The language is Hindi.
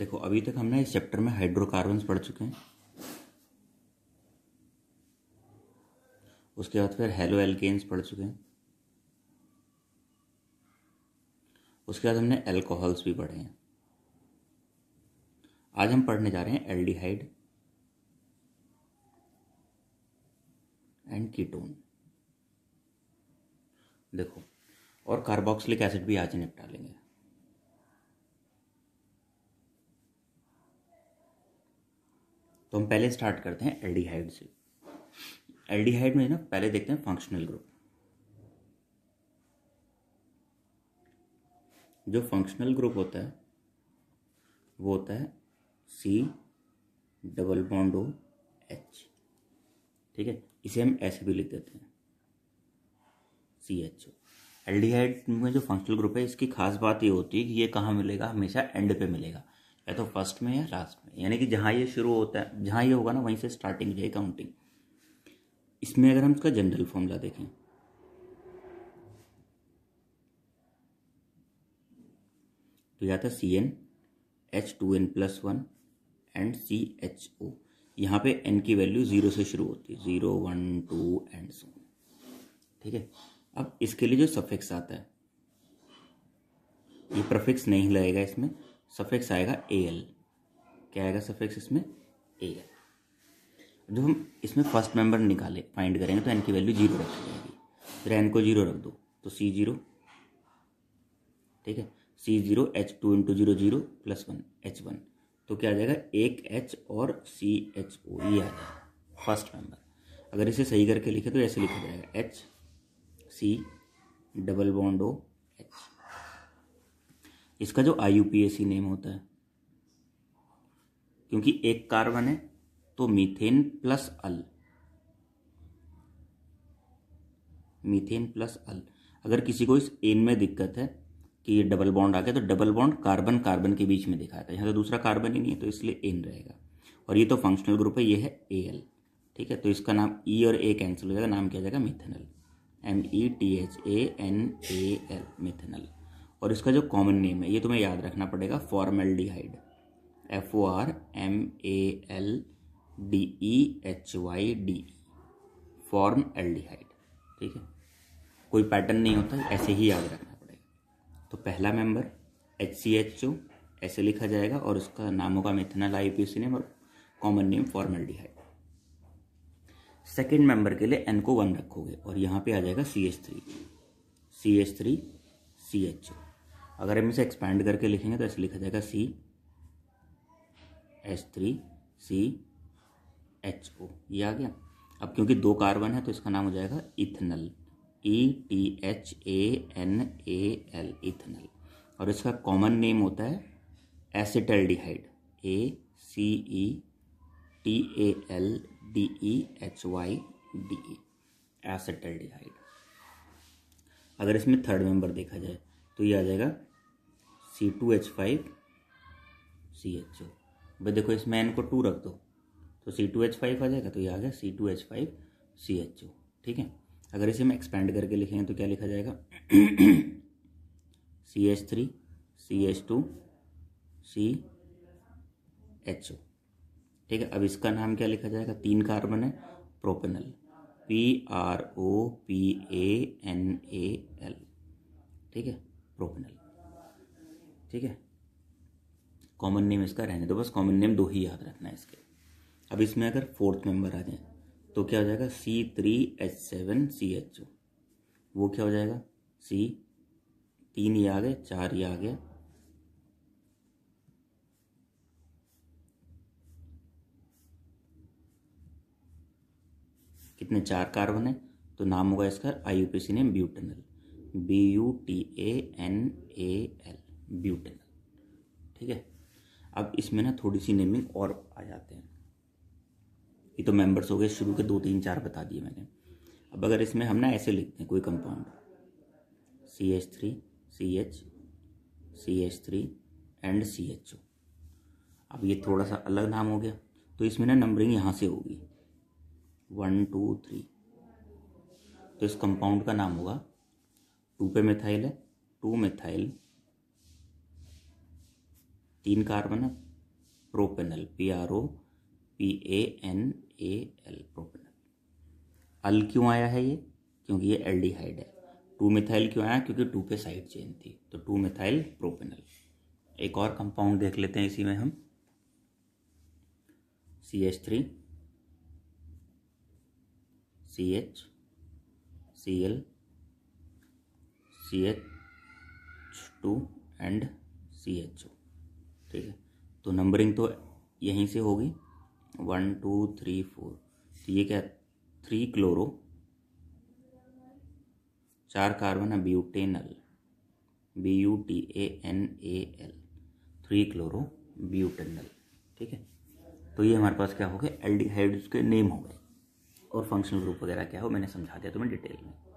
देखो अभी तक हमने इस चैप्टर में हाइड्रोकार्बन पढ़ चुके हैं उसके बाद फिर हेलो एल्केन्स पढ़ चुके हैं उसके बाद हमने एल्कोहल्स भी पढ़े हैं आज हम पढ़ने जा रहे हैं एल्डिहाइड एंड कीटोन देखो और कार्बोक्सिलिक एसिड भी आज निपटा लेंगे तो हम पहले स्टार्ट करते हैं एल्डिहाइड से एल्डिहाइड में ना पहले देखते हैं फंक्शनल ग्रुप जो फंक्शनल ग्रुप होता है वो होता है C double bond O H ठीक है इसे हम ऐसे भी लिख देते हैं सी एच ओ एल्डिहाइड में जो फंक्शनल ग्रुप है इसकी खास बात ये होती है कि ये कहाँ मिलेगा हमेशा एंड पे मिलेगा या तो फर्स्ट में या लास्ट में यानी कि जहाँ ये शुरू होता है जहाँ ये होगा ना वहीं से स्टार्टिंग है काउंटिंग इसमें अगर हम इसका जनरल फॉर्मूला देखें तो या था C n H two n plus one and C H O यहाँ पे एन की वैल्यू ज़ीरो से शुरू होती है zero one two and so ठीक है अब इसके लिए जो सफिक्स आता है ये प्रफिक्स नहीं लगेगा इसमें सफ़ेक्स आएगा ए एल क्या आएगा सफ़ेक्स इसमें ए एल जब हम इसमें फर्स्ट मेंबर निकाले फाइंड करेंगे तो एन की वैल्यू जीरो रखी जाएगी फिर एन को जीरो रख दो तो सी जीरो ठीक है C zero H two into zero zero plus one H one तो क्या आ जाएगा एक एच और सी एच ओ ये आ जाएगा फर्स्ट मेंबर अगर इसे सही करके लिखे तो ऐसे लिखा जाएगा H C double bond O H इसका जो आई नेम होता है क्योंकि एक कार्बन है तो methane plus al methane plus al अगर किसी को इस एन में दिक्कत है कि ये डबल बॉन्ड आ गया तो डबल बॉन्ड कार्बन कार्बन के बीच में दिखाता है यहाँ तो दूसरा कार्बन ही नहीं है तो इसलिए एन रहेगा और ये तो फंक्शनल ग्रुप है ये है ए एल ठीक है तो इसका नाम ई e और ए कैंसिल हो जाएगा नाम क्या जाएगा methanal M E T H A N A L methanal और इसका जो कॉमन नेम है ये तुम्हें याद रखना पड़ेगा formaldehyde F O R M A L D E H Y D formaldehyde ठीक है कोई पैटर्न नहीं होता ऐसे ही याद रखना पड़ेगा तो पहला member H C H O ऐसे लिखा जाएगा और उसका नाम होगा सी नेम और common name hyde second member के लिए एन को वन रखोगे और यहाँ पे आ जाएगा C H three C H three C H O अगर हम इसे एक्सपैंड करके लिखेंगे तो ऐसे लिखा जाएगा C H three C H O ये आ गया अब क्योंकि दो कार्बन है तो इसका नाम हो जाएगा ethanal E T H A N A L ethanal और इसका कॉमन नेम होता है acetaldehyde A C E T A L D E H Y D E acetaldehyde अगर इसमें थर्ड मेंबर देखा जाए तो ये आ जाएगा C two H five C H O भाई देखो इसमें एन को टू रख दो तो सी टू एच फाइव आ जाएगा तो ये आ गया C two H five C H O ठीक है अगर इसे हम एक्सपेंड करके लिखेंगे तो क्या लिखा जाएगा C H three C H two C H O ठीक है अब इसका नाम क्या लिखा जाएगा तीन कार्बन है propanal P R O P A N A L ठीक है प्रोपेनल ठीक है कॉमन नेम इसका रहने दो बस कॉमन नेम दो ही याद रखना है इसके अब इसमें अगर फोर्थ मेंबर आ जाए तो क्या हो जाएगा C three H seven C H O वो क्या हो जाएगा सी तीन ही आ गए चार ही आ गया कितने चार कार्बन है तो नाम होगा इसका I U P C name butanal B U T A N A L butane ठीक है अब इसमें ना थोड़ी सी नेमिंग और आ जाते हैं ये तो मेंबर्स हो गए शुरू के दो तीन चार बता दिए मैंने अब अगर इसमें हम ना ऐसे लिखते हैं कोई compound C H three C H C H three and C H O अब ये थोड़ा सा अलग नाम हो गया तो इसमें ना नंबरिंग यहाँ से होगी वन टू थ्री तो इस कंपाउंड का नाम होगा टू पे मिथाइल है टू मिथाइल तीन कार्बन है propanal P R O P A N A L propanal al क्यों आया है ये क्योंकि ये एल्डिहाइड है टू मिथाइल क्यों आया क्योंकि टू पे साइड चेन थी तो टू मिथाइल प्रोपेनल एक और कंपाउंड देख लेते हैं इसी में हम C H three C H C L C H two and C H O ठीक है तो नंबरिंग तो यहीं से होगी वन टू थ्री फोर तो ये क्या थ्री क्लोरो चार कार्बन है butanal B U T A N A L three chloro butanal ठीक है तो ये हमारे पास क्या हो गया एल्डिहाइड्स के नेम हो गए और फंक्शनल ग्रुप वगैरह क्या हो मैंने समझा दिया तुम्हें डिटेल में